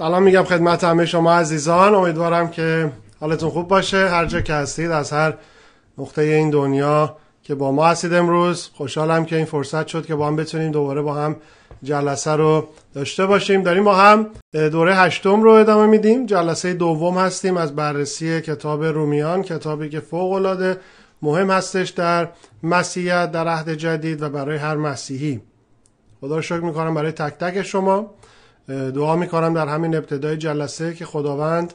سلام میگم خدمت همه شما عزیزان امیدوارم که حالتون خوب باشه هر جا که هستید از هر نقطه این دنیا که با ما هستید امروز خوشحالم که این فرصت شد که با هم بتونیم دوباره با هم جلسه رو داشته باشیم داریم با هم دوره هشتم رو ادامه میدیم جلسه دوم هستیم از بررسی کتاب رومیان کتابی که فوق العاده مهم هستش در مسیحیت در عهد جدید و برای هر مسیحی خدا شکر میکنم برای تک تک شما دعا میکنم در همین ابتدای جلسه که خداوند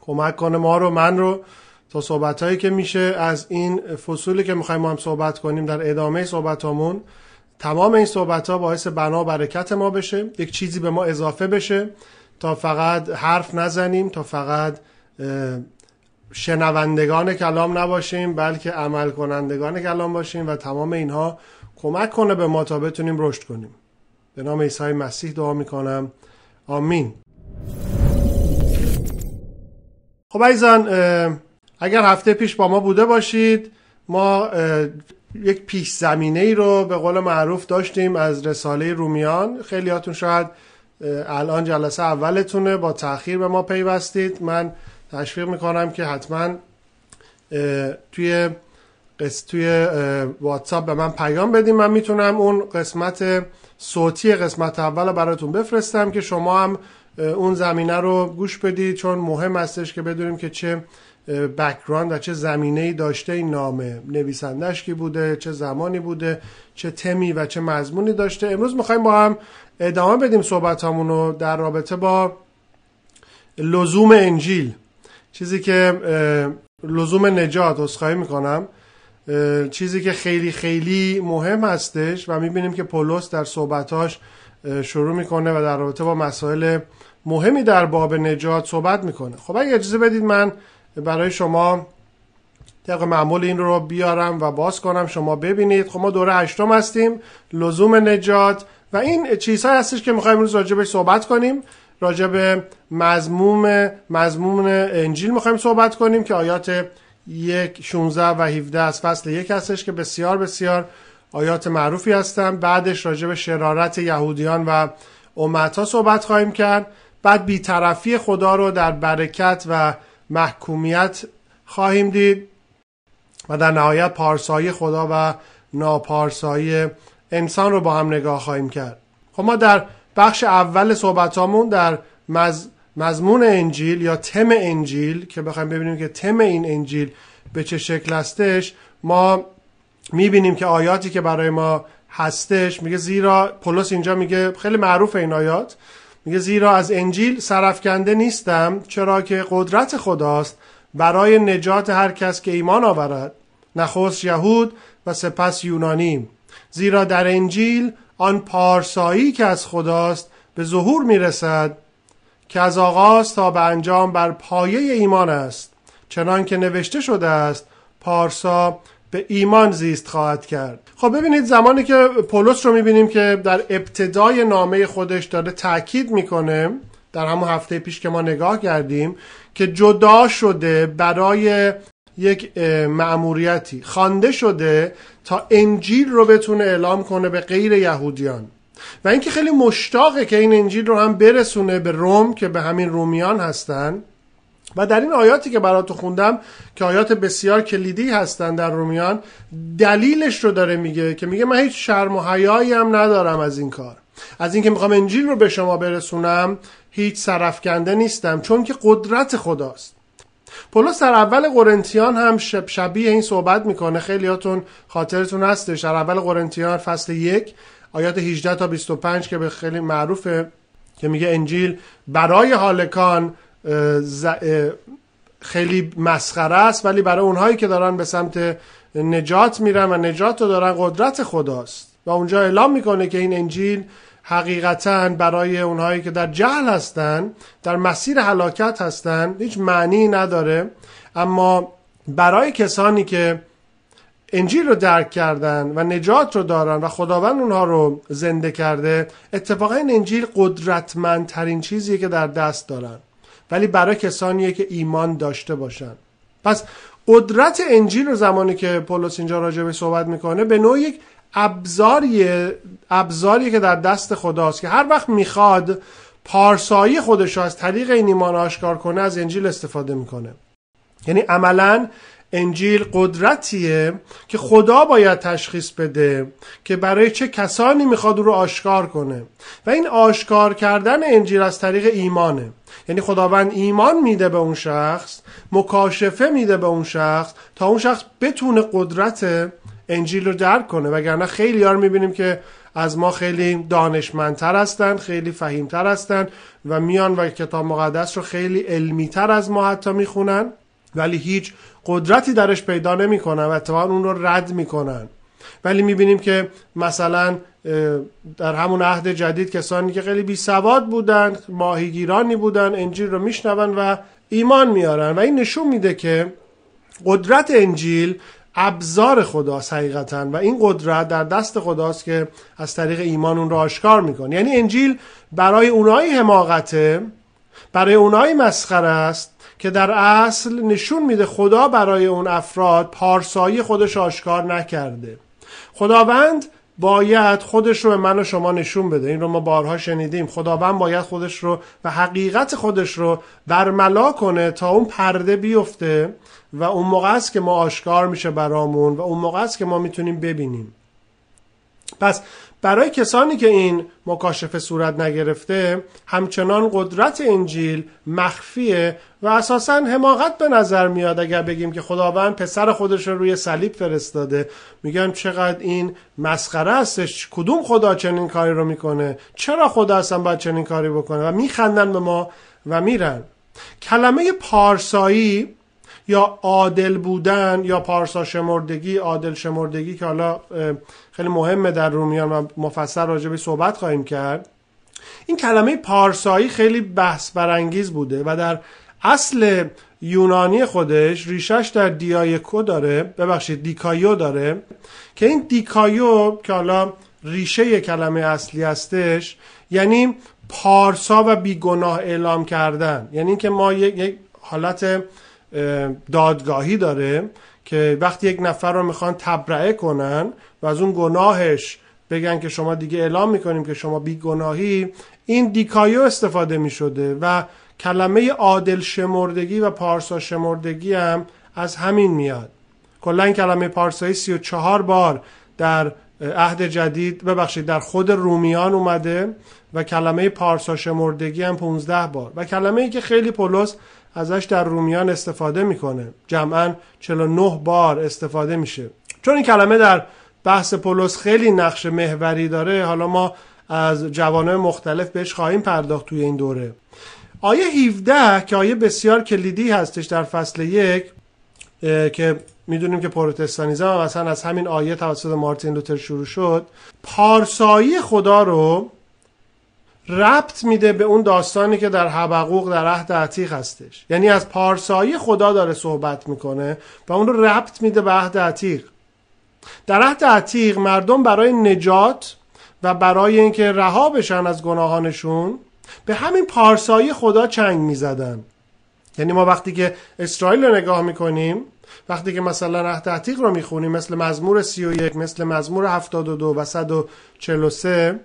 کمک کنه ما رو من رو تا صحبت هایی که میشه از این فصولی که میخوایم ما هم صحبت کنیم در ادامه صحبت همون تمام این صحبت ها باعث بنا برکت ما بشه یک چیزی به ما اضافه بشه تا فقط حرف نزنیم تا فقط شنوندگان کلام نباشیم بلکه عمل کنندگان کلام باشیم و تمام اینها کمک کنه به ما تا بتونیم رشد کنیم به نام عیسی مسیح دعا میکنم آمین خب عزیزان اگر هفته پیش با ما بوده باشید ما یک پیش زمینه ای رو به قول معروف داشتیم از رساله رومیان خیلیاتون شاید الان جلسه اولتونه با تاخیر به ما پیوستید من تشویق میکنم که حتما توی قص... توی واتساپ به من پیام بدیم من میتونم اون قسمت صوتی قسمت اول رو براتون بفرستم که شما هم اون زمینه رو گوش بدید چون مهم هستش که بدونیم که چه بکراند و چه زمینه ای داشته این نامه نویسندش کی بوده چه زمانی بوده چه تمی و چه مضمونی داشته امروز میخوایم با هم ادامه بدیم صحبت رو در رابطه با لزوم انجیل چیزی که لزوم نجات اسخایی میکنم چیزی که خیلی خیلی مهم هستش و میبینیم که پولس در صحبتاش شروع میکنه و در رابطه با مسائل مهمی در باب نجات صحبت میکنه خب اگه اجازه بدید من برای شما طبق معمول این رو بیارم و باز کنم شما ببینید خب ما دوره هشتم هستیم لزوم نجات و این چیزهایی هستش که میخوایم امروز راجبش صحبت کنیم راجب مضموم مضمون انجیل میخوایم صحبت کنیم که آیات یک 16 و 17 از فصل یک هستش که بسیار بسیار آیات معروفی هستن بعدش راجع به شرارت یهودیان و امتها صحبت خواهیم کرد بعد بیطرفی خدا رو در برکت و محکومیت خواهیم دید و در نهایت پارسایی خدا و ناپارسایی انسان رو با هم نگاه خواهیم کرد خب ما در بخش اول صحبت در مز... مضمون انجیل یا تم انجیل که بخوایم ببینیم که تم این انجیل به چه شکل هستش ما میبینیم که آیاتی که برای ما هستش میگه زیرا پولس اینجا میگه خیلی معروف این آیات میگه زیرا از انجیل سرفکنده نیستم چرا که قدرت خداست برای نجات هر کس که ایمان آورد نخست یهود و سپس یونانی زیرا در انجیل آن پارسایی که از خداست به ظهور میرسد که از آغاز تا به انجام بر پایه ایمان است چنان که نوشته شده است پارسا به ایمان زیست خواهد کرد خب ببینید زمانی که پولس رو میبینیم که در ابتدای نامه خودش داره تاکید میکنه در همون هفته پیش که ما نگاه کردیم که جدا شده برای یک معموریتی خوانده شده تا انجیل رو بتونه اعلام کنه به غیر یهودیان و اینکه خیلی مشتاقه که این انجیل رو هم برسونه به روم که به همین رومیان هستن و در این آیاتی که براتون خوندم که آیات بسیار کلیدی هستن در رومیان دلیلش رو داره میگه که میگه من هیچ شرم و حیایی هم ندارم از این کار از اینکه میخوام انجیل رو به شما برسونم هیچ سرفکنده نیستم چون که قدرت خداست پولس در اول قرنتیان هم شب شبیه این صحبت میکنه خیلیاتون خاطرتون هستش در اول قرنتیان فصل یک آیات 18 تا 25 که به خیلی معروفه که میگه انجیل برای حالکان خیلی مسخره است ولی برای اونهایی که دارن به سمت نجات میرن و نجات رو دارن قدرت خداست و اونجا اعلام میکنه که این انجیل حقیقتا برای اونهایی که در جهل هستن در مسیر هلاکت هستن هیچ معنی نداره اما برای کسانی که انجیل رو درک کردن و نجات رو دارن و خداوند اونها رو زنده کرده اتفاقا این انجیل قدرتمندترین چیزیه که در دست دارن ولی برای کسانیه که ایمان داشته باشن پس قدرت انجیل رو زمانی که پولس اینجا راجع به صحبت میکنه به نوعی یک ابزاریه ابزاری که در دست خداست که هر وقت میخواد پارسایی خودش از طریق این ایمان آشکار کنه از انجیل استفاده میکنه یعنی عملا انجیل قدرتیه که خدا باید تشخیص بده که برای چه کسانی میخواد او رو آشکار کنه و این آشکار کردن انجیل از طریق ایمانه یعنی خداوند ایمان میده به اون شخص مکاشفه میده به اون شخص تا اون شخص بتونه قدرت انجیل رو درک کنه وگرنه خیلی یار میبینیم که از ما خیلی دانشمندتر هستن خیلی فهیمتر هستن و میان و کتاب مقدس رو خیلی علمیتر از ما حتی میخونن ولی هیچ قدرتی درش پیدا نمیکنن و اتفاقا اون رو رد میکنن ولی میبینیم که مثلا در همون عهد جدید کسانی که خیلی بی سواد بودن ماهیگیرانی بودن انجیل رو میشنون و ایمان میارن و این نشون میده که قدرت انجیل ابزار خداست حقیقتا و این قدرت در دست خداست که از طریق ایمان اون رو آشکار میکنه یعنی انجیل برای اونایی حماقته برای اونایی مسخره است که در اصل نشون میده خدا برای اون افراد پارسایی خودش آشکار نکرده خداوند باید خودش رو به من و شما نشون بده این رو ما بارها شنیدیم خداوند باید خودش رو و حقیقت خودش رو برملا کنه تا اون پرده بیفته و اون موقع است که ما آشکار میشه برامون و اون موقع است که ما میتونیم ببینیم پس برای کسانی که این مکاشفه صورت نگرفته همچنان قدرت انجیل مخفیه و اساسا حماقت به نظر میاد اگر بگیم که خداوند پسر خودش رو روی صلیب فرستاده میگم چقدر این مسخره هستش کدوم خدا چنین کاری رو میکنه چرا خدا اصلا باید چنین کاری بکنه و میخندن به ما و میرن کلمه پارسایی یا عادل بودن یا پارسا شمردگی عادل شمردگی که حالا خیلی مهمه در رومیان و مفصل راجبه صحبت خواهیم کرد این کلمه پارسایی خیلی بحث برانگیز بوده و در اصل یونانی خودش ریشش در دیایکو داره ببخشید دیکایو داره که این دیکایو که حالا ریشه کلمه اصلی هستش یعنی پارسا و بیگناه اعلام کردن یعنی اینکه ما یک حالت دادگاهی داره که وقتی یک نفر رو میخوان تبرئه کنن و از اون گناهش بگن که شما دیگه اعلام میکنیم که شما گناهی این دیکایو استفاده میشده و کلمه عادل شمردگی و پارسا شمردگی هم از همین میاد کلا کلمه پارسایی 34 بار در عهد جدید ببخشید در خود رومیان اومده و کلمه پارسا شمردگی هم 15 بار و کلمه ای که خیلی پولس ازش در رومیان استفاده میکنه جمعا 49 بار استفاده میشه چون این کلمه در بحث پولس خیلی نقش محوری داره حالا ما از جوانه مختلف بهش خواهیم پرداخت توی این دوره آیه 17 که آیه بسیار کلیدی هستش در فصل یک که میدونیم که پروتستانیزم هم اصلا از همین آیه توسط مارتین لوتر شروع شد پارسایی خدا رو ربط میده به اون داستانی که در حبقوق در عهد عتیق هستش یعنی از پارسایی خدا داره صحبت میکنه و اون رو ربط میده به عهد عتیق در عهد عتیق مردم برای نجات و برای اینکه رها بشن از گناهانشون به همین پارسایی خدا چنگ میزدن یعنی ما وقتی که اسرائیل رو نگاه میکنیم وقتی که مثلا عهد عتیق رو میخونیم مثل مزمور 31 مثل مزمور 72 و 143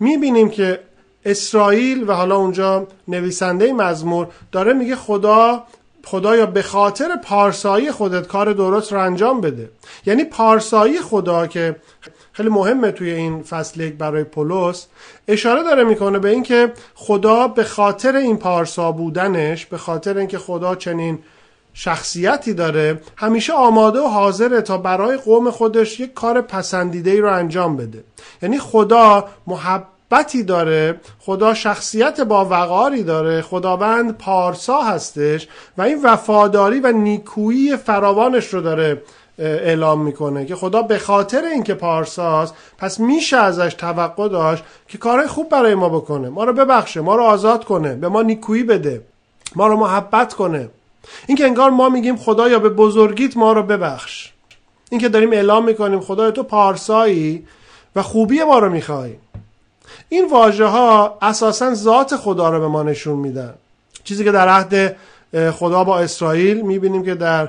میبینیم که اسرائیل و حالا اونجا نویسنده مزمور داره میگه خدا خدا یا به خاطر پارسایی خودت کار درست رو انجام بده یعنی پارسایی خدا که خیلی مهمه توی این فصل یک برای پولس اشاره داره میکنه به اینکه خدا به خاطر این پارسا بودنش به خاطر اینکه خدا چنین شخصیتی داره همیشه آماده و حاضره تا برای قوم خودش یک کار پسندیده ای رو انجام بده یعنی خدا محب بتی داره خدا شخصیت با وقاری داره خداوند پارسا هستش و این وفاداری و نیکویی فراوانش رو داره اعلام میکنه که خدا به خاطر اینکه پارساست پس میشه ازش توقع داشت که کارهای خوب برای ما بکنه ما رو ببخشه ما رو آزاد کنه به ما نیکویی بده ما رو محبت کنه اینکه انگار ما میگیم خدایا به بزرگیت ما رو ببخش اینکه داریم اعلام میکنیم خدای تو پارسایی و خوبی ما رو میخوای این واژه ها اساسا ذات خدا رو به ما نشون میدن چیزی که در عهد خدا با اسرائیل میبینیم که در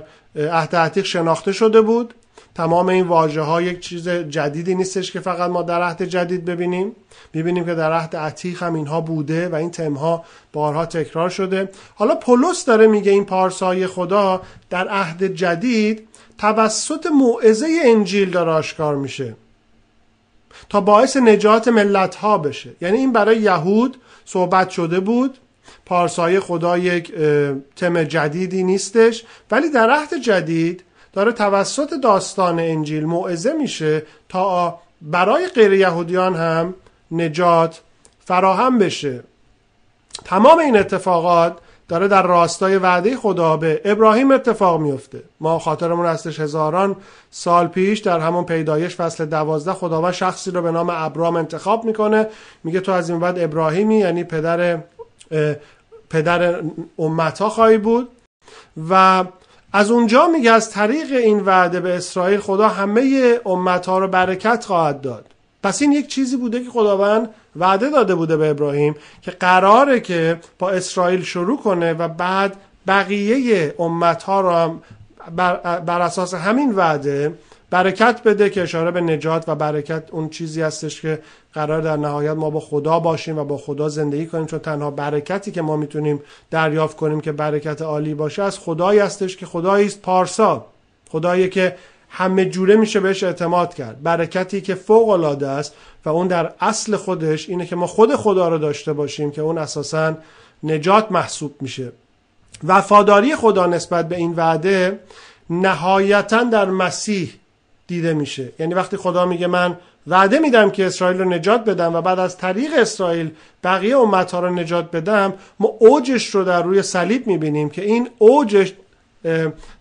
عهد عتیق شناخته شده بود تمام این واژه ها یک چیز جدیدی نیستش که فقط ما در عهد جدید ببینیم میبینیم که در عهد عتیق هم اینها بوده و این تمها بارها تکرار شده حالا پولس داره میگه این پارسای خدا در عهد جدید توسط موعظه انجیل داره آشکار میشه تا باعث نجات ملت ها بشه یعنی این برای یهود صحبت شده بود پارسای خدا یک تم جدیدی نیستش ولی در عهد جدید داره توسط داستان انجیل موعظه میشه تا برای غیر یهودیان هم نجات فراهم بشه تمام این اتفاقات داره در راستای وعده خدا به ابراهیم اتفاق میفته ما خاطرمون هستش هزاران سال پیش در همون پیدایش فصل دوازده خداوند شخصی رو به نام ابرام انتخاب میکنه میگه تو از این بعد ابراهیمی یعنی پدر پدر خواهی بود و از اونجا میگه از طریق این وعده به اسرائیل خدا همه امتها رو برکت خواهد داد پس این یک چیزی بوده که خداوند وعده داده بوده به ابراهیم که قراره که با اسرائیل شروع کنه و بعد بقیه امتها ها رو بر, اساس همین وعده برکت بده که اشاره به نجات و برکت اون چیزی هستش که قرار در نهایت ما با خدا باشیم و با خدا زندگی کنیم چون تنها برکتی که ما میتونیم دریافت کنیم که برکت عالی باشه از خدایی هستش که خدایی است پارسا خدایی که همه جوره میشه بهش اعتماد کرد برکتی که فوق العاده است و اون در اصل خودش اینه که ما خود خدا رو داشته باشیم که اون اساسا نجات محسوب میشه وفاداری خدا نسبت به این وعده نهایتا در مسیح دیده میشه یعنی وقتی خدا میگه من وعده میدم که اسرائیل رو نجات بدم و بعد از طریق اسرائیل بقیه امتها رو نجات بدم ما اوجش رو در روی صلیب میبینیم که این اوجش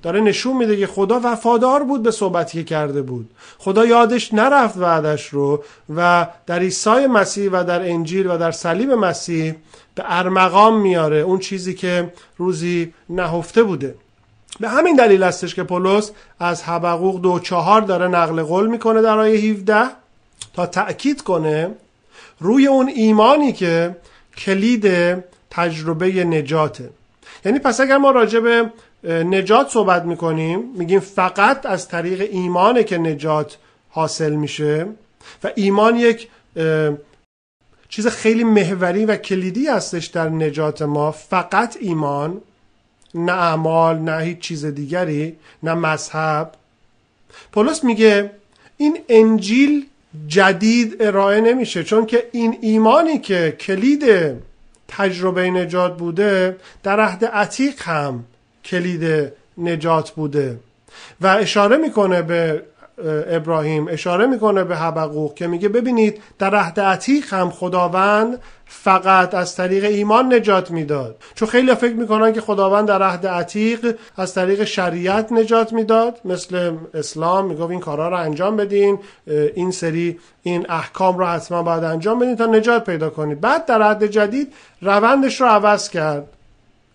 داره نشون میده که خدا وفادار بود به صحبتی که کرده بود خدا یادش نرفت وعدش رو و در عیسی مسیح و در انجیل و در صلیب مسیح به ارمغان میاره اون چیزی که روزی نهفته بوده به همین دلیل هستش که پولس از حبقوق دو چهار داره نقل قول میکنه در آیه 17 تا تأکید کنه روی اون ایمانی که کلید تجربه نجاته یعنی پس اگر ما راجع به نجات صحبت میکنیم میگیم فقط از طریق ایمانه که نجات حاصل میشه و ایمان یک چیز خیلی محوری و کلیدی هستش در نجات ما فقط ایمان نه اعمال نه هیچ چیز دیگری نه مذهب پولس میگه این انجیل جدید ارائه نمیشه چون که این ایمانی که کلید تجربه نجات بوده در عهد عتیق هم کلید نجات بوده و اشاره میکنه به ابراهیم اشاره میکنه به حبقوق که میگه ببینید در عهد عتیق هم خداوند فقط از طریق ایمان نجات میداد چون خیلی فکر میکنن که خداوند در عهد عتیق از طریق شریعت نجات میداد مثل اسلام میگفت این کارا رو انجام بدین این سری این احکام رو حتما باید انجام بدین تا نجات پیدا کنید بعد در عهد جدید روندش رو عوض کرد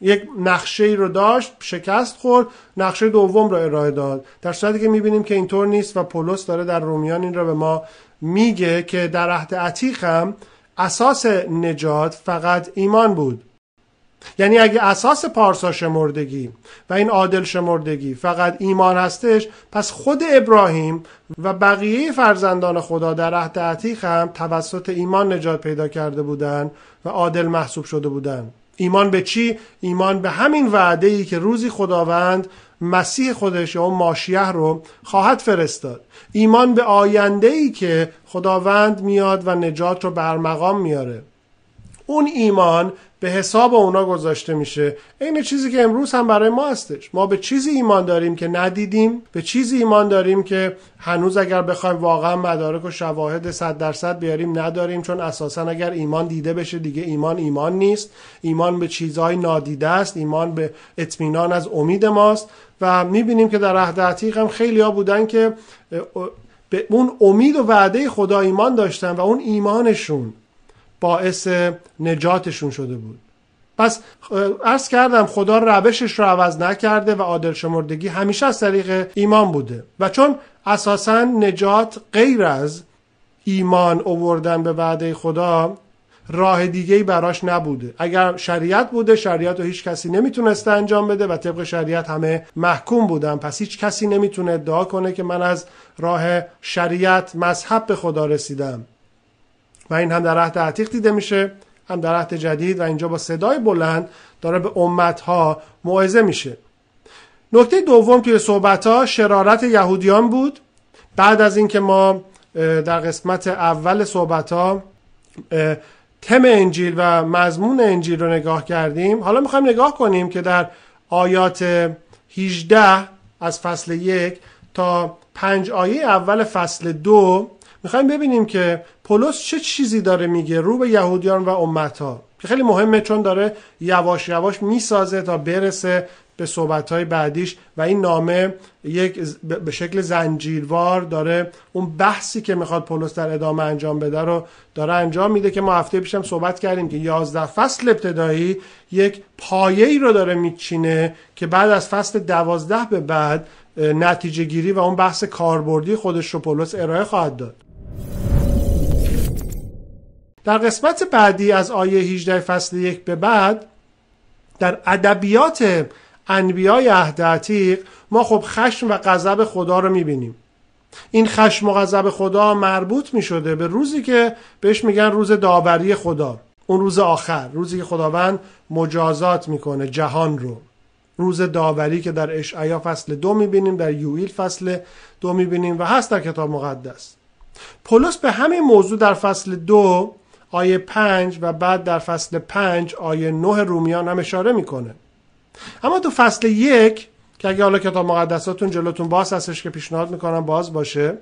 یک نقشه ای رو داشت شکست خورد نقشه دوم رو ارائه داد در صورتی که میبینیم که اینطور نیست و پولس داره در رومیان این رو به ما میگه که در عهد عتیق هم اساس نجات فقط ایمان بود یعنی اگه اساس پارسا شمردگی و این عادل شمردگی فقط ایمان هستش پس خود ابراهیم و بقیه فرزندان خدا در عهد عتیق هم توسط ایمان نجات پیدا کرده بودند و عادل محسوب شده بودند ایمان به چی؟ ایمان به همین وعده ای که روزی خداوند مسیح خودش یا ماشیه رو خواهد فرستاد ایمان به آینده ای که خداوند میاد و نجات رو برمقام میاره اون ایمان به حساب اونا گذاشته میشه عین چیزی که امروز هم برای ما هستش ما به چیزی ایمان داریم که ندیدیم به چیزی ایمان داریم که هنوز اگر بخوایم واقعا مدارک و شواهد 100 درصد بیاریم نداریم چون اساسا اگر ایمان دیده بشه دیگه ایمان ایمان نیست ایمان به چیزهای نادیده است ایمان به اطمینان از امید ماست و میبینیم که در عهد عتیق هم خیلی ها بودن که به اون امید و وعده خدا ایمان داشتن و اون ایمانشون باعث نجاتشون شده بود پس ارز کردم خدا روشش رو عوض نکرده و عادل شمردگی همیشه از طریق ایمان بوده و چون اساسا نجات غیر از ایمان اووردن به وعده خدا راه دیگه ای براش نبوده اگر شریعت بوده شریعت رو هیچ کسی نمیتونسته انجام بده و طبق شریعت همه محکوم بودن پس هیچ کسی نمیتونه ادعا کنه که من از راه شریعت مذهب به خدا رسیدم و این هم در عهد عتیق دیده میشه هم در عهد جدید و اینجا با صدای بلند داره به امتها موعظه میشه نکته دوم توی صحبت ها شرارت یهودیان بود بعد از اینکه ما در قسمت اول صحبت ها تم انجیل و مضمون انجیل رو نگاه کردیم حالا میخوایم نگاه کنیم که در آیات 18 از فصل یک تا پنج آیه اول فصل دو میخوایم ببینیم که پولس چه چیزی داره میگه رو به یهودیان و امتها که خیلی مهمه چون داره یواش یواش میسازه تا برسه به صحبتهای بعدیش و این نامه یک به شکل زنجیروار داره اون بحثی که میخواد پولس در ادامه انجام بده رو داره انجام میده که ما هفته پیشم صحبت کردیم که یازده فصل ابتدایی یک پایه ای رو داره میچینه که بعد از فصل دوازده به بعد نتیجه گیری و اون بحث کاربردی خودش رو پولس ارائه خواهد داد در قسمت بعدی از آیه 18 فصل یک به بعد در ادبیات انبیای اهدعتیق ما خب خشم و غضب خدا رو میبینیم این خشم و غضب خدا مربوط می به روزی که بهش میگن روز داوری خدا اون روز آخر روزی که خداوند مجازات میکنه جهان رو روز داوری که در اشعیا فصل دو میبینیم در یوئیل فصل دو میبینیم و هست در کتاب مقدس پولس به همین موضوع در فصل دو آیه پنج و بعد در فصل پنج آیه نه رومیان هم اشاره میکنه اما تو فصل یک که اگه حالا کتاب مقدساتون جلوتون باز هستش که پیشنهاد میکنم باز باشه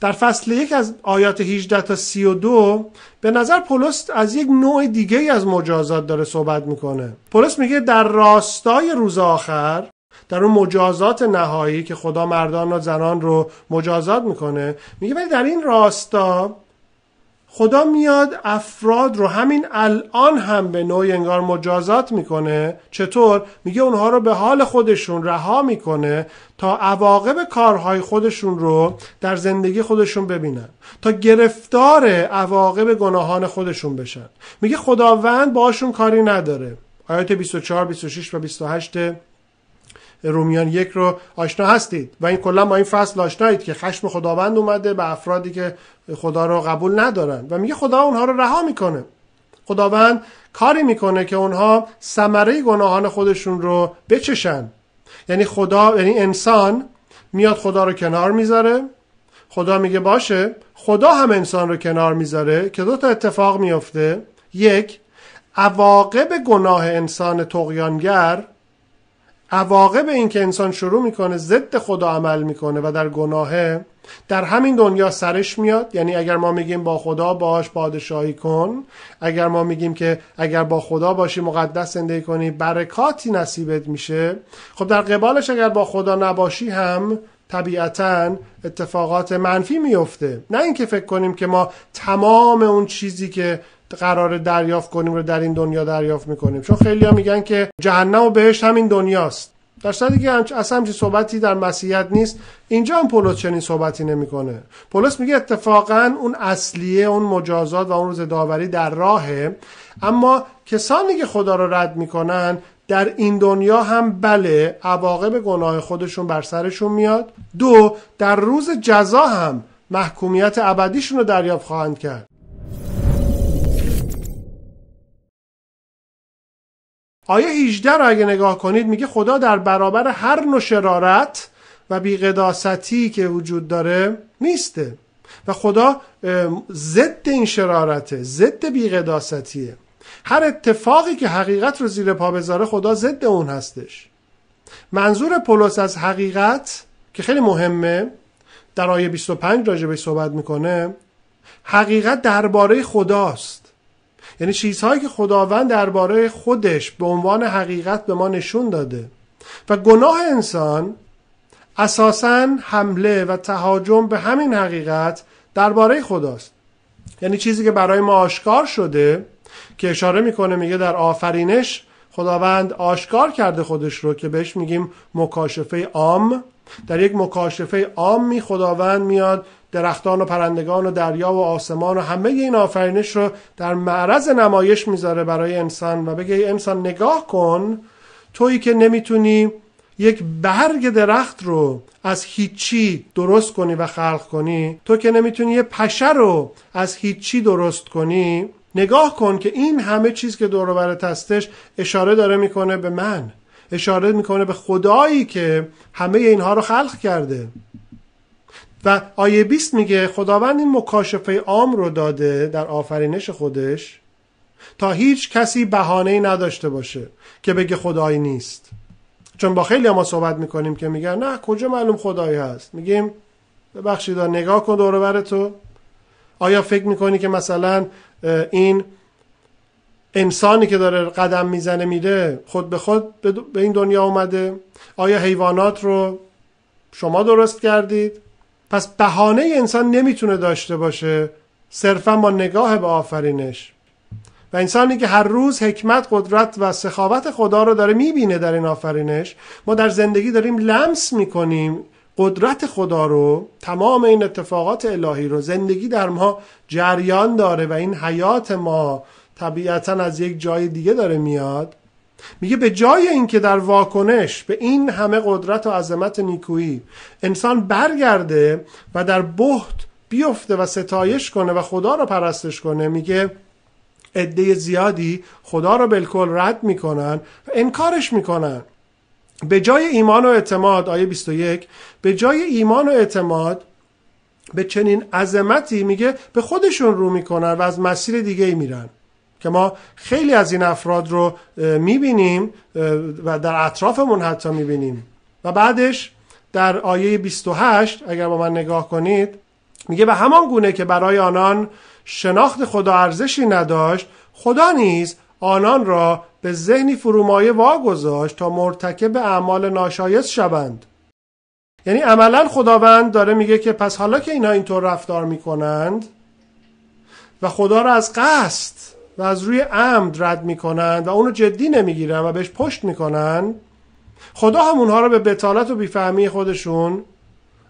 در فصل یک از آیات 18 تا 32 به نظر پولس از یک نوع دیگه ای از مجازات داره صحبت میکنه پولس میگه در راستای روز آخر در اون مجازات نهایی که خدا مردان و زنان رو مجازات میکنه میگه ولی در این راستا خدا میاد افراد رو همین الان هم به نوعی انگار مجازات میکنه چطور میگه اونها رو به حال خودشون رها میکنه تا عواقب کارهای خودشون رو در زندگی خودشون ببینن تا گرفتار عواقب گناهان خودشون بشن میگه خداوند باشون کاری نداره آیات 24 26 و 28 رومیان یک رو آشنا هستید و این کلا ما این فصل آشنایید که خشم خداوند اومده به افرادی که خدا رو قبول ندارن و میگه خدا اونها رو رها میکنه خداوند کاری میکنه که اونها ثمره گناهان خودشون رو بچشن یعنی خدا یعنی انسان میاد خدا رو کنار میذاره خدا میگه باشه خدا هم انسان رو کنار میذاره که دو تا اتفاق میفته یک عواقب گناه انسان تقیانگر عواقب اینکه انسان شروع میکنه ضد خدا عمل میکنه و در گناهه در همین دنیا سرش میاد یعنی اگر ما میگیم با خدا باش پادشاهی کن اگر ما میگیم که اگر با خدا باشی مقدس زندگی کنی برکاتی نصیبت میشه خب در قبالش اگر با خدا نباشی هم طبیعتا اتفاقات منفی میفته نه اینکه فکر کنیم که ما تمام اون چیزی که قرار دریافت کنیم رو در این دنیا دریافت میکنیم چون خیلی ها میگن که جهنم و بهشت همین دنیاست در صورتی که اصلا همچین صحبتی در مسیحیت نیست اینجا هم پولس چنین صحبتی نمیکنه پولس میگه اتفاقا اون اصلیه اون مجازات و اون روز داوری در راهه اما کسانی که خدا رو رد میکنن در این دنیا هم بله عواقب گناه خودشون بر سرشون میاد دو در روز جزا هم محکومیت ابدیشون رو دریافت خواهند کرد آیه 18 رو اگه نگاه کنید میگه خدا در برابر هر نوع شرارت و بیقداستی که وجود داره نیسته و خدا ضد این شرارته ضد بیقداستیه هر اتفاقی که حقیقت رو زیر پا بذاره خدا ضد اون هستش منظور پولس از حقیقت که خیلی مهمه در آیه 25 راجبش صحبت میکنه حقیقت درباره خداست یعنی چیزهایی که خداوند درباره خودش به عنوان حقیقت به ما نشون داده و گناه انسان اساسا حمله و تهاجم به همین حقیقت درباره خداست یعنی چیزی که برای ما آشکار شده که اشاره میکنه میگه در آفرینش خداوند آشکار کرده خودش رو که بهش میگیم مکاشفه عام در یک مکاشفه عامی خداوند میاد درختان و پرندگان و دریا و آسمان و همه این آفرینش رو در معرض نمایش میذاره برای انسان و بگه انسان نگاه کن تویی که نمیتونی یک برگ درخت رو از هیچی درست کنی و خلق کنی تو که نمیتونی یه پشه رو از هیچی درست کنی نگاه کن که این همه چیز که دور برت هستش اشاره داره میکنه به من اشاره میکنه به خدایی که همه اینها رو خلق کرده و آیه 20 میگه خداوند این مکاشفه عام رو داده در آفرینش خودش تا هیچ کسی بهانه ای نداشته باشه که بگه خدایی نیست چون با خیلی ما صحبت میکنیم که میگن نه کجا معلوم خدایی هست میگیم ببخشید نگاه کن دور تو آیا فکر میکنی که مثلا این انسانی که داره قدم میزنه میده خود به خود به این دنیا اومده آیا حیوانات رو شما درست کردید پس بهانه انسان نمیتونه داشته باشه صرفا با نگاه به آفرینش و انسانی که هر روز حکمت قدرت و سخاوت خدا رو داره میبینه در این آفرینش ما در زندگی داریم لمس میکنیم قدرت خدا رو تمام این اتفاقات الهی رو زندگی در ما جریان داره و این حیات ما طبیعتا از یک جای دیگه داره میاد میگه به جای اینکه در واکنش به این همه قدرت و عظمت نیکویی انسان برگرده و در بحت بیفته و ستایش کنه و خدا رو پرستش کنه میگه عده زیادی خدا رو بالکل رد میکنن و انکارش میکنن به جای ایمان و اعتماد آیه 21 به جای ایمان و اعتماد به چنین عظمتی میگه به خودشون رو میکنن و از مسیر دیگه ای میرن که ما خیلی از این افراد رو میبینیم و در اطرافمون حتی میبینیم و بعدش در آیه 28 اگر با من نگاه کنید میگه به همان گونه که برای آنان شناخت خدا ارزشی نداشت خدا نیز آنان را به ذهنی فرومایه واگذاشت تا مرتکب اعمال ناشایست شوند یعنی عملا خداوند داره میگه که پس حالا که اینا اینطور رفتار میکنند و خدا را از قصد و از روی عمد رد میکنن و اونو جدی نمیگیرن و بهش پشت میکنن خدا هم اونها رو به بتالت و بیفهمی خودشون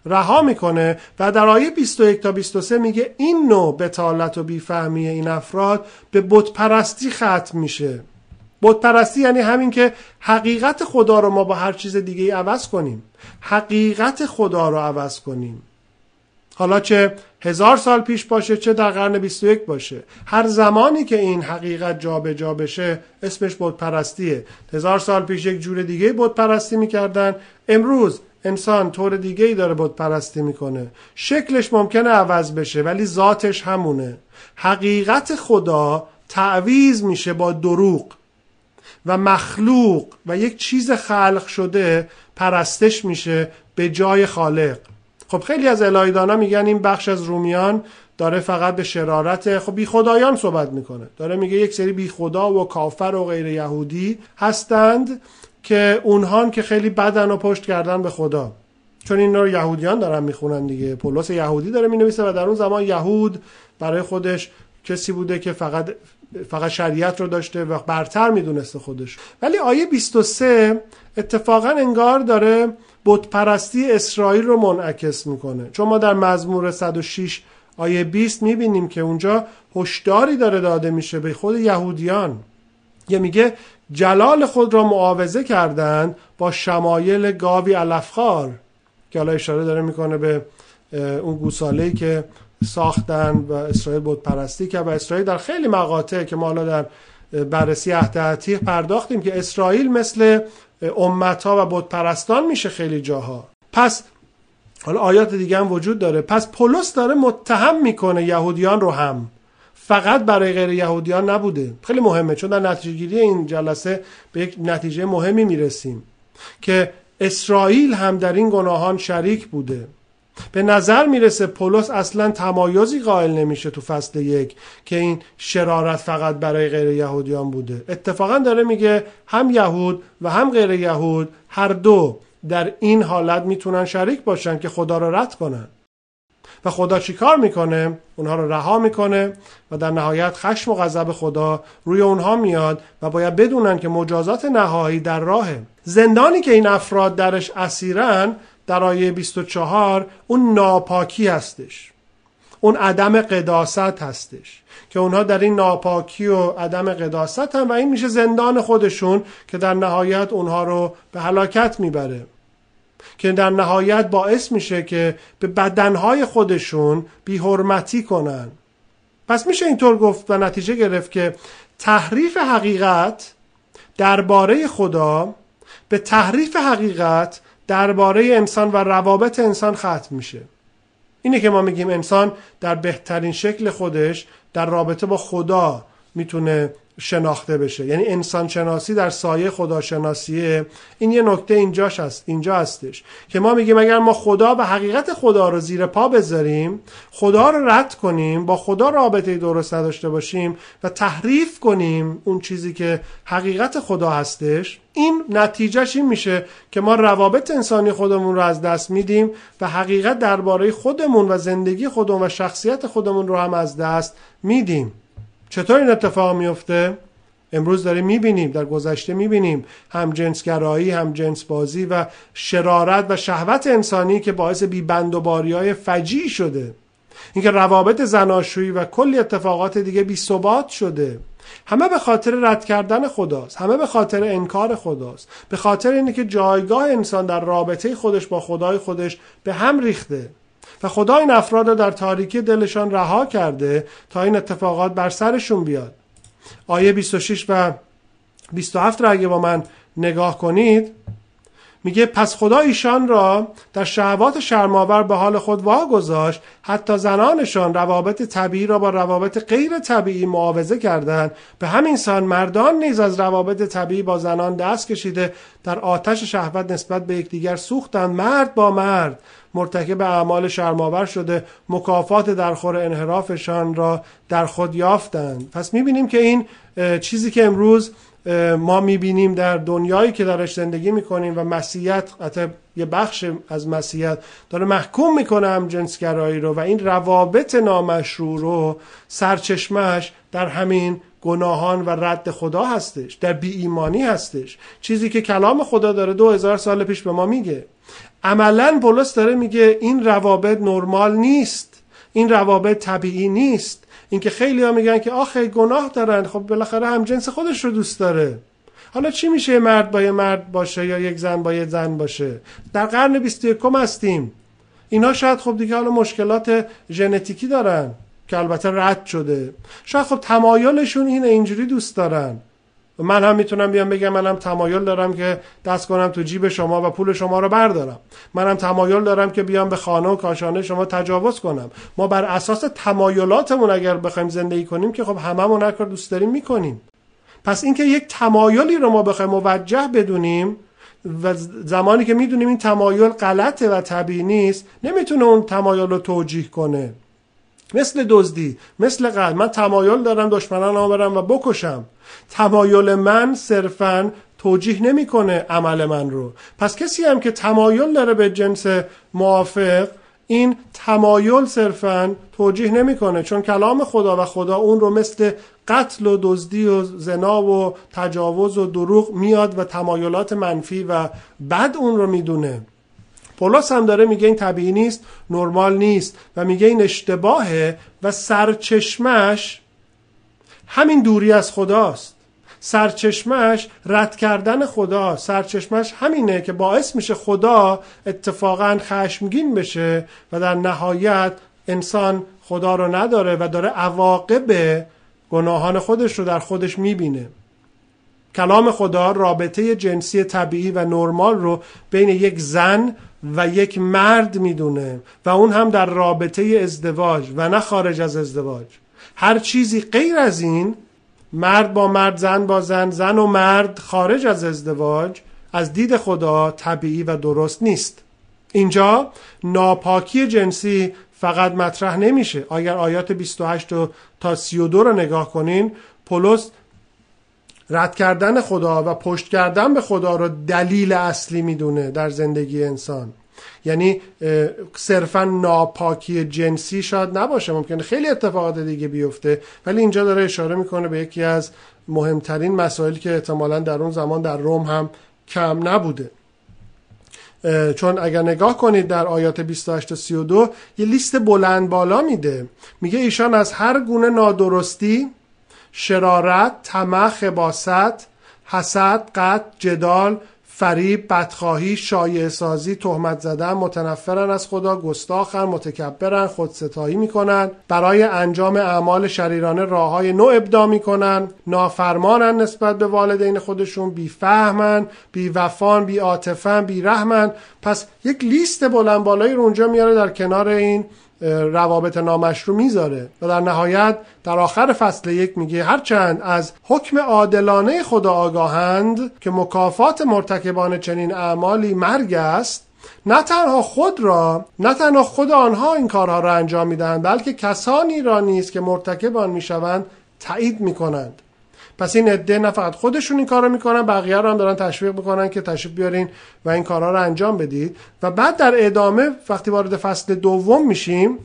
رها میکنه و در آیه 21 تا 23 میگه این نوع بتالت و بیفهمی این افراد به بتپرستی ختم میشه بتپرستی یعنی همین که حقیقت خدا رو ما با هر چیز دیگه ای عوض کنیم حقیقت خدا رو عوض کنیم حالا چه هزار سال پیش باشه چه در قرن 21 باشه هر زمانی که این حقیقت جابجا جا بشه اسمش بود پرستیه هزار سال پیش یک جور دیگه بود پرستی میکردن امروز انسان طور دیگه ای داره بود پرستی میکنه شکلش ممکنه عوض بشه ولی ذاتش همونه حقیقت خدا تعویز میشه با دروغ و مخلوق و یک چیز خلق شده پرستش میشه به جای خالق خب خیلی از الهیدانا میگن این بخش از رومیان داره فقط به شرارت خب بی خدایان صحبت میکنه داره میگه یک سری بی خدا و کافر و غیر یهودی هستند که اونها که خیلی بدن و پشت کردن به خدا چون این رو یهودیان دارن میخونن دیگه پولس یهودی داره مینویسه و در اون زمان یهود برای خودش کسی بوده که فقط فقط شریعت رو داشته و برتر میدونسته خودش ولی آیه 23 اتفاقا انگار داره بتپرستی اسرائیل رو منعکس میکنه چون ما در مزمور 106 آیه 20 میبینیم که اونجا هشداری داره داده میشه به خود یهودیان یه میگه جلال خود را معاوضه کردند با شمایل گاوی علفخار که حالا اشاره داره میکنه به اون گوساله‌ای که ساختن و اسرائیل بود پرستی که و اسرائیل در خیلی مقاطع که ما حالا در بررسی عهد پرداختیم که اسرائیل مثل امت ها و پرستان میشه خیلی جاها پس حالا آیات دیگه هم وجود داره پس پولس داره متهم میکنه یهودیان رو هم فقط برای غیر یهودیان نبوده خیلی مهمه چون در نتیجه گیری این جلسه به یک نتیجه مهمی میرسیم که اسرائیل هم در این گناهان شریک بوده به نظر میرسه پولس اصلا تمایزی قائل نمیشه تو فصل یک که این شرارت فقط برای غیر یهودیان بوده اتفاقا داره میگه هم یهود و هم غیر یهود هر دو در این حالت میتونن شریک باشن که خدا را رد کنن و خدا چیکار میکنه اونها رو رها میکنه و در نهایت خشم و غضب خدا روی اونها میاد و باید بدونن که مجازات نهایی در راهه زندانی که این افراد درش اسیرن در آیه 24 اون ناپاکی هستش اون عدم قداست هستش که اونها در این ناپاکی و عدم قداست هم و این میشه زندان خودشون که در نهایت اونها رو به هلاکت میبره که در نهایت باعث میشه که به بدنهای خودشون بیحرمتی کنن پس میشه اینطور گفت و نتیجه گرفت که تحریف حقیقت درباره خدا به تحریف حقیقت درباره انسان و روابط انسان ختم میشه اینه که ما میگیم انسان در بهترین شکل خودش در رابطه با خدا میتونه شناخته بشه یعنی انسان شناسی در سایه شناسیه این یه نکته اینجاش هست اینجا هستش که ما میگیم اگر ما خدا به حقیقت خدا رو زیر پا بذاریم خدا رو رد کنیم با خدا رابطه درست نداشته باشیم و تحریف کنیم اون چیزی که حقیقت خدا هستش این نتیجهش این میشه که ما روابط انسانی خودمون رو از دست میدیم و حقیقت درباره خودمون و زندگی خودمون و شخصیت خودمون رو هم از دست میدیم چطور این اتفاق میفته امروز داره میبینیم در گذشته میبینیم هم گرایی هم جنس بازی و شرارت و شهوت انسانی که باعث بند و باری های فجی شده اینکه روابط زناشویی و کلی اتفاقات دیگه بی ثبات شده همه به خاطر رد کردن خداست همه به خاطر انکار خداست به خاطر اینه که جایگاه انسان در رابطه خودش با خدای خودش به هم ریخته و خدا این افراد را در تاریکی دلشان رها کرده تا این اتفاقات بر سرشون بیاد آیه 26 و 27 را اگه با من نگاه کنید میگه پس خدا ایشان را در شهوات شرماور به حال خود واگذاشت حتی زنانشان روابط طبیعی را با روابط غیر طبیعی معاوضه کردند به همین سان مردان نیز از روابط طبیعی با زنان دست کشیده در آتش شهوت نسبت به یکدیگر سوختند مرد با مرد مرتکب اعمال شرماور شده مکافات در خور انحرافشان را در خود یافتند پس میبینیم که این چیزی که امروز ما میبینیم در دنیایی که درش زندگی میکنیم و مسیحیت حتی یه بخش از مسیحیت داره محکوم میکنه هم جنسگرایی رو و این روابط نامشروع رو سرچشمهش در همین گناهان و رد خدا هستش در ایمانی هستش چیزی که کلام خدا داره دو هزار سال پیش به ما میگه عملا پولس داره میگه این روابط نرمال نیست این روابط طبیعی نیست اینکه خیلی ها میگن که آخه گناه دارن خب بالاخره هم جنس خودش رو دوست داره حالا چی میشه مرد با یه مرد باشه یا یک زن با یه زن باشه در قرن 21 هستیم اینا شاید خب دیگه حالا مشکلات ژنتیکی دارن که البته رد شده شاید خب تمایلشون اینه اینجوری دوست دارن و من هم میتونم بیام بگم منم تمایل دارم که دست کنم تو جیب شما و پول شما رو بردارم منم تمایل دارم که بیام به خانه و کاشانه شما تجاوز کنم ما بر اساس تمایلاتمون اگر بخوایم زندگی کنیم که خب هممون هر دوست داریم میکنیم پس اینکه یک تمایلی رو ما بخوایم موجه بدونیم و زمانی که میدونیم این تمایل غلطه و طبیعی نیست نمیتونه اون تمایل رو توجیه کنه مثل دزدی مثل قتل من تمایل دارم دشمنان آورم و بکشم تمایل من صرفا توجیه نمیکنه عمل من رو پس کسی هم که تمایل داره به جنس موافق این تمایل صرفا توجیه نمیکنه چون کلام خدا و خدا اون رو مثل قتل و دزدی و زنا و تجاوز و دروغ میاد و تمایلات منفی و بد اون رو میدونه پولس هم داره میگه این طبیعی نیست نرمال نیست و میگه این اشتباهه و سرچشمش همین دوری از خداست سرچشمش رد کردن خدا سرچشمش همینه که باعث میشه خدا اتفاقا خشمگین بشه و در نهایت انسان خدا رو نداره و داره عواقب گناهان خودش رو در خودش میبینه کلام خدا رابطه جنسی طبیعی و نرمال رو بین یک زن و یک مرد میدونه و اون هم در رابطه ازدواج و نه خارج از ازدواج هر چیزی غیر از این مرد با مرد زن با زن زن و مرد خارج از ازدواج از دید خدا طبیعی و درست نیست اینجا ناپاکی جنسی فقط مطرح نمیشه اگر آیات 28 تا 32 رو نگاه کنین پولس رد کردن خدا و پشت کردن به خدا رو دلیل اصلی میدونه در زندگی انسان یعنی صرفا ناپاکی جنسی شاید نباشه ممکنه خیلی اتفاقات دیگه بیفته ولی اینجا داره اشاره میکنه به یکی از مهمترین مسائلی که احتمالا در اون زمان در روم هم کم نبوده چون اگر نگاه کنید در آیات 28 تا 32 یه لیست بلند بالا میده میگه ایشان از هر گونه نادرستی شرارت طمع خباست حسد قد جدال فریب بدخواهی شایع سازی تهمت زدن متنفرن از خدا گستاخن متکبرن خودستایی میکنن برای انجام اعمال شریرانه های نو ابدا میکنن نافرمانن نسبت به والدین خودشون بیفهمن آتفن، بی بیرحمن پس یک لیست بلند بالایی اونجا میاره در کنار این روابط نامشروع میذاره و در نهایت در آخر فصل یک میگه هرچند از حکم عادلانه خدا آگاهند که مکافات مرتکبان چنین اعمالی مرگ است نه تنها خود را نه تنها خود آنها این کارها را انجام میدهند بلکه کسانی را نیست که مرتکب آن میشوند تایید میکنند پس این عده نه فقط خودشون این کارو میکنن بقیه رو هم دارن تشویق میکنن که تشویق بیارین و این کارها رو انجام بدید و بعد در ادامه وقتی وارد فصل دوم میشیم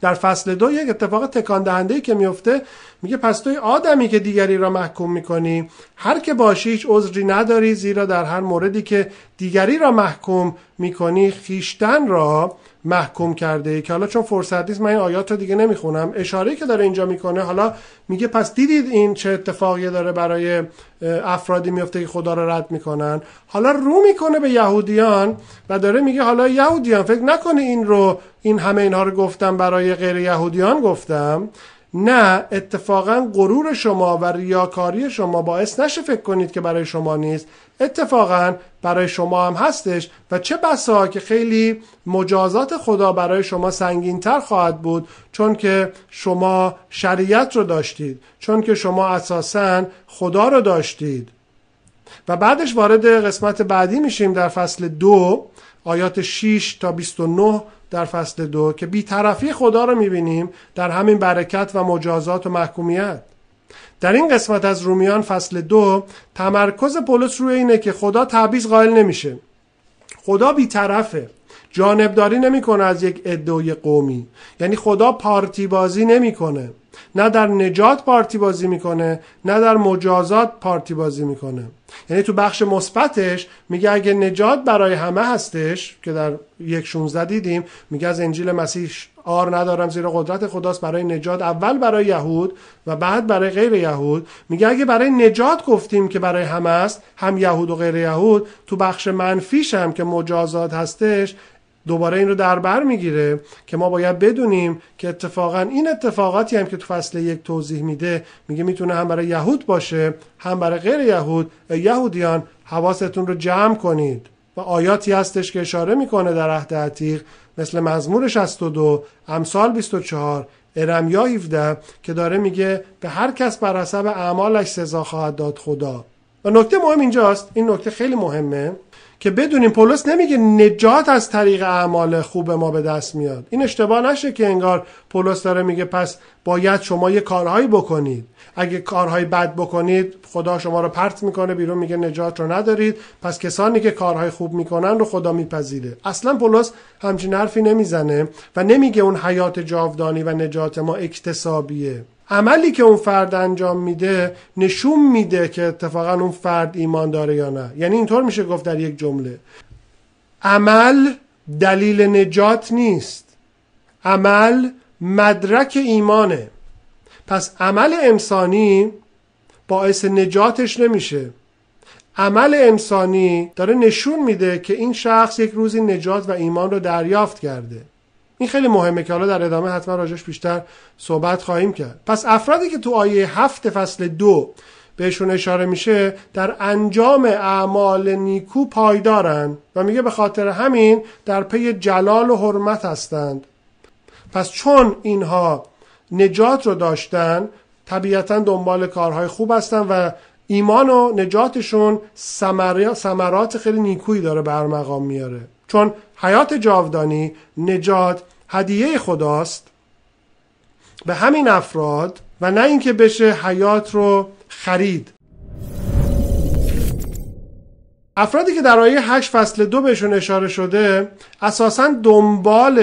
در فصل دو یک اتفاق تکان دهنده که میفته میگه پس توی آدمی که دیگری را محکوم میکنی هر که باشی هیچ عذری نداری زیرا در هر موردی که دیگری را محکوم میکنی خیشتن را محکوم کرده که حالا چون فرصت نیست من این آیات رو دیگه نمیخونم اشاره که داره اینجا میکنه حالا میگه پس دیدید این چه اتفاقی داره برای افرادی میفته که خدا رو رد میکنن حالا رو میکنه به یهودیان و داره میگه حالا یهودیان فکر نکنه این رو این همه اینها رو گفتم برای غیر یهودیان گفتم نه اتفاقا غرور شما و ریاکاری شما باعث نشه فکر کنید که برای شما نیست اتفاقا برای شما هم هستش و چه بسا که خیلی مجازات خدا برای شما سنگینتر خواهد بود چون که شما شریعت رو داشتید چون که شما اساسا خدا رو داشتید و بعدش وارد قسمت بعدی میشیم در فصل دو آیات 6 تا 29 در فصل دو که بیطرفی خدا رو میبینیم در همین برکت و مجازات و محکومیت در این قسمت از رومیان فصل دو تمرکز پولس روی اینه که خدا تعبیض قائل نمیشه خدا بیطرفه جانبداری نمیکنه از یک عده قومی یعنی خدا پارتی بازی نمیکنه نه در نجات پارتی بازی میکنه نه در مجازات پارتی بازی میکنه یعنی تو بخش مثبتش میگه اگه نجات برای همه هستش که در یک شونزده دیدیم میگه از انجیل مسیح آر ندارم زیرا قدرت خداست برای نجات اول برای یهود و بعد برای غیر یهود میگه اگه برای نجات گفتیم که برای همه است هم یهود و غیر یهود تو بخش منفیش هم که مجازات هستش دوباره این رو در بر میگیره که ما باید بدونیم که اتفاقا این اتفاقاتی هم که تو فصل یک توضیح میده میگه میتونه هم برای یهود باشه هم برای غیر یهود یهودیان حواستون رو جمع کنید و آیاتی هستش که اشاره میکنه در عهد عتیق مثل مزمور 62 امثال 24 ارمیا 17 که داره میگه به هر کس بر حسب اعمالش سزا خواهد داد خدا و نکته مهم اینجاست این نکته خیلی مهمه که بدونیم پولس نمیگه نجات از طریق اعمال خوب ما به دست میاد این اشتباه نشه که انگار پولس داره میگه پس باید شما یه کارهایی بکنید اگه کارهای بد بکنید خدا شما رو پرت میکنه بیرون میگه نجات رو ندارید پس کسانی که کارهای خوب میکنن رو خدا میپذیره اصلا پولس همچین حرفی نمیزنه و نمیگه اون حیات جاودانی و نجات ما اکتسابیه عملی که اون فرد انجام میده نشون میده که اتفاقا اون فرد ایمان داره یا نه یعنی اینطور میشه گفت در یک جمله عمل دلیل نجات نیست عمل مدرک ایمانه پس عمل انسانی باعث نجاتش نمیشه عمل انسانی داره نشون میده که این شخص یک روزی نجات و ایمان رو دریافت کرده این خیلی مهمه که حالا در ادامه حتما راجش بیشتر صحبت خواهیم کرد پس افرادی که تو آیه هفت فصل دو بهشون اشاره میشه در انجام اعمال نیکو پایدارن و میگه به خاطر همین در پی جلال و حرمت هستند پس چون اینها نجات رو داشتن طبیعتا دنبال کارهای خوب هستن و ایمان و نجاتشون سمرات خیلی نیکویی داره برمقام میاره چون حیات جاودانی نجات هدیه خداست به همین افراد و نه اینکه بشه حیات رو خرید افرادی که در آیه 8 فصل دو بهشون اشاره شده اساسا دنبال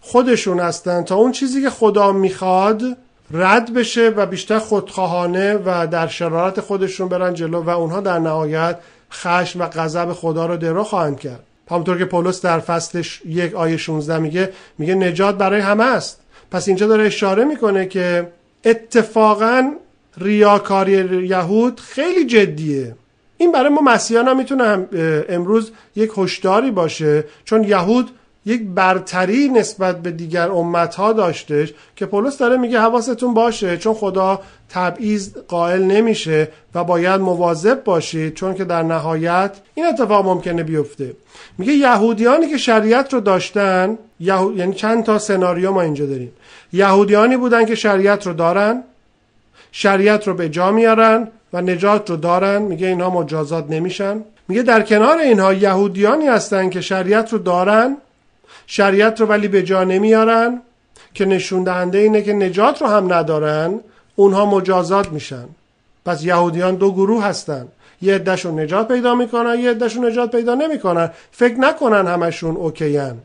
خودشون هستن تا اون چیزی که خدا میخواد رد بشه و بیشتر خودخواهانه و در شرارت خودشون برن جلو و اونها در نهایت خشم و غضب خدا رو درو خواهند کرد همونطور که پولس در فصل یک آیه 16 میگه میگه نجات برای همه است پس اینجا داره اشاره میکنه که اتفاقا ریاکاری یهود خیلی جدیه این برای ما مسیحیان هم میتونه امروز یک هشداری باشه چون یهود یک برتری نسبت به دیگر امتها داشتش که پولس داره میگه حواستون باشه چون خدا تبعیض قائل نمیشه و باید مواظب باشید چون که در نهایت این اتفاق ممکنه بیفته میگه یهودیانی که شریعت رو داشتن یهو... یعنی چند تا سناریو ما اینجا داریم یهودیانی بودن که شریعت رو دارن شریعت رو به جا میارن و نجات رو دارن میگه اینها مجازات نمیشن میگه در کنار اینها یهودیانی هستن که شریعت رو دارن شریعت رو ولی به جا نمیارن که نشون دهنده اینه که نجات رو هم ندارن اونها مجازات میشن پس یهودیان دو گروه هستن یه عدهشون نجات پیدا میکنن یه عدهشون نجات پیدا نمیکنن فکر نکنن همشون اوکیان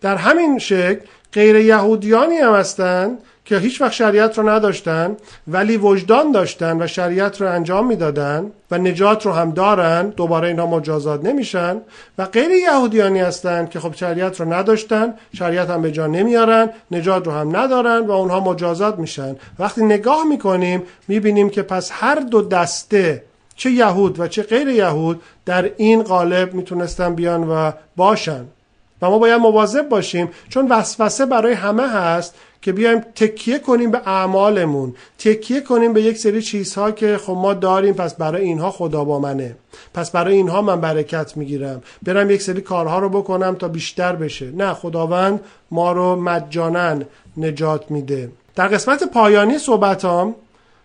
در همین شکل غیر یهودیانی هم هستند که هیچ وقت شریعت رو نداشتن ولی وجدان داشتن و شریعت رو انجام میدادن و نجات رو هم دارن دوباره اینها مجازات نمیشن و غیر یهودیانی هستند که خب شریعت رو نداشتن شریعت هم به جا نمیارن نجات رو هم ندارن و اونها مجازات میشن وقتی نگاه میکنیم میبینیم که پس هر دو دسته چه یهود و چه غیر یهود در این قالب میتونستن بیان و باشن و ما باید مواظب باشیم چون وسوسه برای همه هست که بیایم تکیه کنیم به اعمالمون تکیه کنیم به یک سری چیزها که خب ما داریم پس برای اینها خدا با منه پس برای اینها من برکت میگیرم برم یک سری کارها رو بکنم تا بیشتر بشه نه خداوند ما رو مجانن نجات میده در قسمت پایانی صحبتام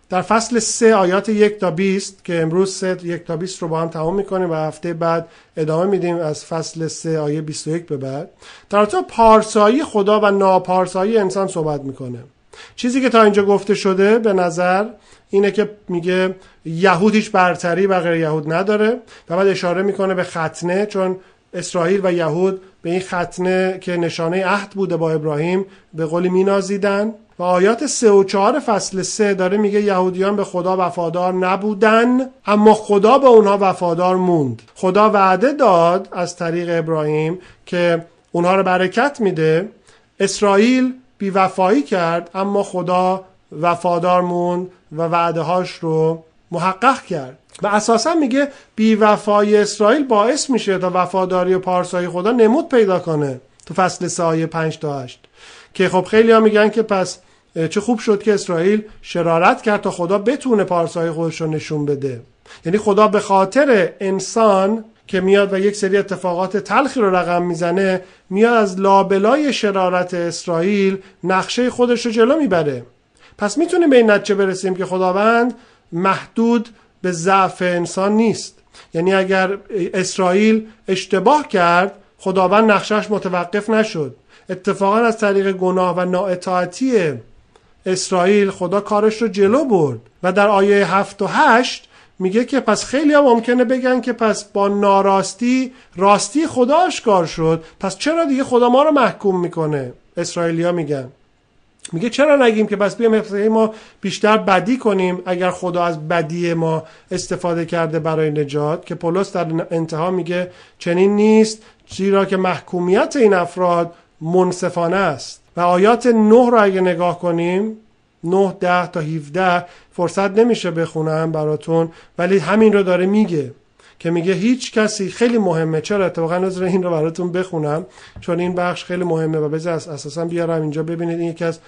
در فصل 3 آیات 1 تا 20 که امروز 3 1 تا 20 رو با هم تمام میکنیم و هفته بعد ادامه میدیم از فصل 3 آیه 21 به بعد در رابطه پارسایی خدا و ناپارسایی انسان صحبت میکنه چیزی که تا اینجا گفته شده به نظر اینه که میگه یهود هیچ برتری بر غیر یهود نداره و بعد اشاره میکنه به ختنه چون اسرائیل و یهود به این ختنه که نشانه عهد بوده با ابراهیم به قولی مینازیدن و آیات 3 و 4 فصل 3 داره میگه یهودیان به خدا وفادار نبودن اما خدا به اونها وفادار موند خدا وعده داد از طریق ابراهیم که اونها رو برکت میده اسرائیل بیوفایی کرد اما خدا وفادار موند و وعده هاش رو محقق کرد و اساسا میگه بیوفای اسرائیل باعث میشه تا وفاداری و پارسایی خدا نمود پیدا کنه تو فصل سایه تا 8 که خب خیلی ها میگن که پس چه خوب شد که اسرائیل شرارت کرد تا خدا بتونه پارسای خودش رو نشون بده یعنی خدا به خاطر انسان که میاد و یک سری اتفاقات تلخی رو رقم میزنه میاد از لابلای شرارت اسرائیل نقشه خودش رو جلو میبره پس میتونیم به این نتیجه برسیم که خداوند محدود به ضعف انسان نیست یعنی اگر اسرائیل اشتباه کرد خداوند نقشش متوقف نشد اتفاقا از طریق گناه و نااطاعتی اسرائیل خدا کارش رو جلو برد و در آیه هفت و هشت میگه که پس خیلی ها ممکنه بگن که پس با ناراستی راستی خداش کار شد پس چرا دیگه خدا ما رو محکوم میکنه اسرائیلیا میگن میگه چرا نگیم که بس بیام ما بیشتر بدی کنیم اگر خدا از بدی ما استفاده کرده برای نجات که پولس در انتها میگه چنین نیست زیرا که محکومیت این افراد منصفانه است و آیات نه را اگه نگاه کنیم 9 10 تا 17 فرصت نمیشه بخونم براتون ولی همین رو داره میگه که میگه هیچ کسی خیلی مهمه چرا اتفاقا نظر این رو براتون بخونم چون این بخش خیلی مهمه و بذار اساسا بیارم اینجا ببینید این یکی از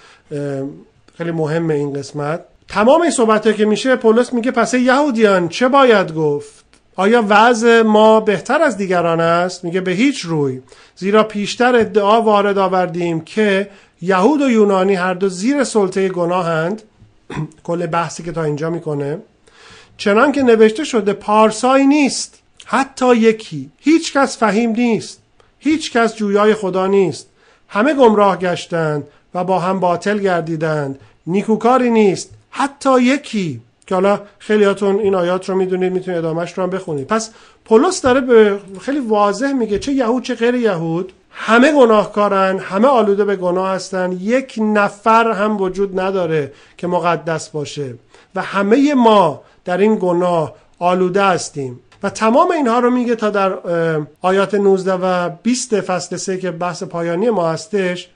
خیلی مهمه این قسمت تمام این صحبت که میشه پولس میگه پس یهودیان چه باید گفت آیا وضع ما بهتر از دیگران است میگه به هیچ روی زیرا پیشتر ادعا وارد آوردیم که یهود و یونانی هر دو زیر سلطه گناهند کل بحثی که تا اینجا میکنه چنان که نوشته شده پارسایی نیست حتی یکی هیچ کس فهیم نیست هیچ کس جویای خدا نیست همه گمراه گشتند و با هم باطل گردیدند نیکوکاری نیست حتی یکی که حالا خیلیاتون این آیات رو میدونید میتونید ادامهش رو هم بخونید پس پولس داره به خیلی واضح میگه چه یهود چه غیر یهود همه گناهکارن همه آلوده به گناه هستن یک نفر هم وجود نداره که مقدس باشه و همه ما در این گناه آلوده هستیم و تمام اینها رو میگه تا در آیات 19 و 20 فصل 3 که بحث پایانی ما هستش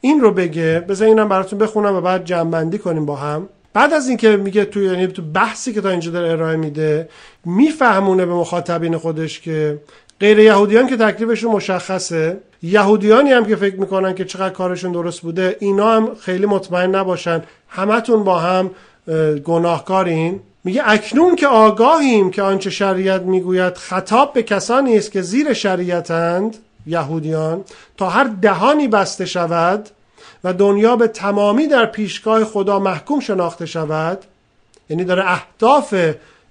این رو بگه بذار اینم براتون بخونم و بعد جمعبندی کنیم با هم بعد از اینکه میگه توی یعنی تو بحثی که تا اینجا در ارائه میده میفهمونه به مخاطبین خودش که غیر یهودیان که تکلیفشون مشخصه یهودیانی هم که فکر میکنن که چقدر کارشون درست بوده اینا هم خیلی مطمئن نباشن همتون با هم گناهکارین میگه اکنون که آگاهیم که آنچه شریعت میگوید خطاب به کسانی است که زیر شریعتند یهودیان تا هر دهانی بسته شود و دنیا به تمامی در پیشگاه خدا محکوم شناخته شود یعنی داره اهداف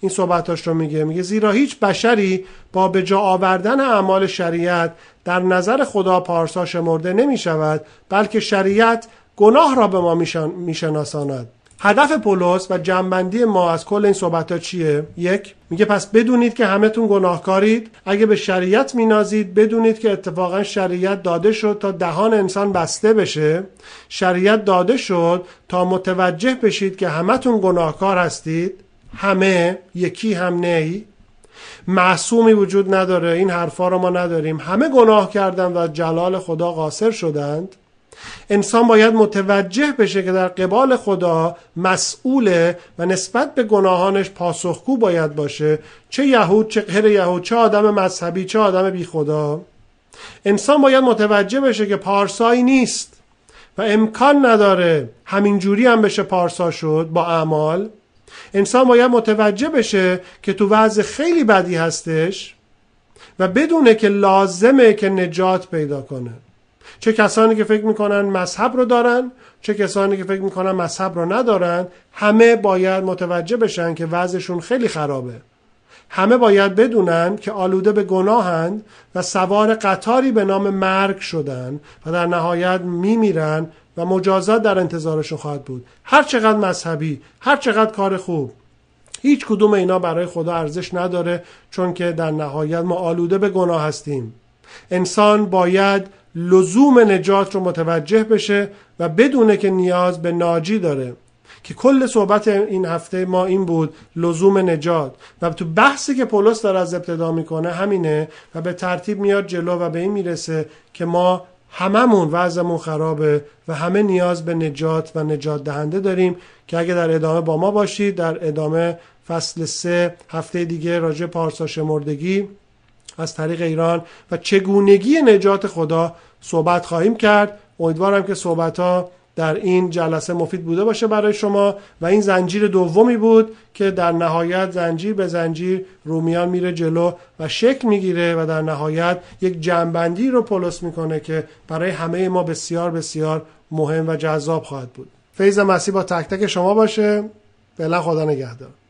این صحبتاش رو میگه میگه زیرا هیچ بشری با به جا آوردن اعمال شریعت در نظر خدا پارسا شمرده نمیشود بلکه شریعت گناه را به ما میشناساند هدف پولس و جنبندی ما از کل این صحبت ها چیه؟ یک میگه پس بدونید که تون گناهکارید اگه به شریعت مینازید بدونید که اتفاقا شریعت داده شد تا دهان انسان بسته بشه شریعت داده شد تا متوجه بشید که تون گناهکار هستید همه یکی هم نی معصومی وجود نداره این حرفا رو ما نداریم همه گناه کردن و جلال خدا قاصر شدند انسان باید متوجه بشه که در قبال خدا مسئوله و نسبت به گناهانش پاسخگو باید باشه چه یهود چه غیر یهود چه آدم مذهبی چه آدم بی خدا انسان باید متوجه بشه که پارسایی نیست و امکان نداره همینجوری هم بشه پارسا شد با اعمال انسان باید متوجه بشه که تو وضع خیلی بدی هستش و بدونه که لازمه که نجات پیدا کنه چه کسانی که فکر میکنن مذهب رو دارن چه کسانی که فکر میکنن مذهب رو ندارن همه باید متوجه بشن که وضعشون خیلی خرابه همه باید بدونن که آلوده به گناهند و سوار قطاری به نام مرگ شدن و در نهایت میمیرن و مجازات در انتظارشون خواهد بود هر چقدر مذهبی هر چقدر کار خوب هیچ کدوم اینا برای خدا ارزش نداره چون که در نهایت ما آلوده به گناه هستیم انسان باید لزوم نجات رو متوجه بشه و بدونه که نیاز به ناجی داره که کل صحبت این هفته ما این بود لزوم نجات و تو بحثی که پولس داره از ابتدا میکنه همینه و به ترتیب میاد جلو و به این میرسه که ما هممون وضعمون خرابه و همه نیاز به نجات و نجات دهنده داریم که اگه در ادامه با ما باشید در ادامه فصل سه هفته دیگه راجع پارسا شمردگی از طریق ایران و چگونگی نجات خدا صحبت خواهیم کرد امیدوارم که صحبت ها در این جلسه مفید بوده باشه برای شما و این زنجیر دومی بود که در نهایت زنجیر به زنجیر رومیان میره جلو و شکل میگیره و در نهایت یک جنبندی رو پولس میکنه که برای همه ما بسیار بسیار مهم و جذاب خواهد بود فیض مسیح با تک تک شما باشه فعلا خدا نگهدار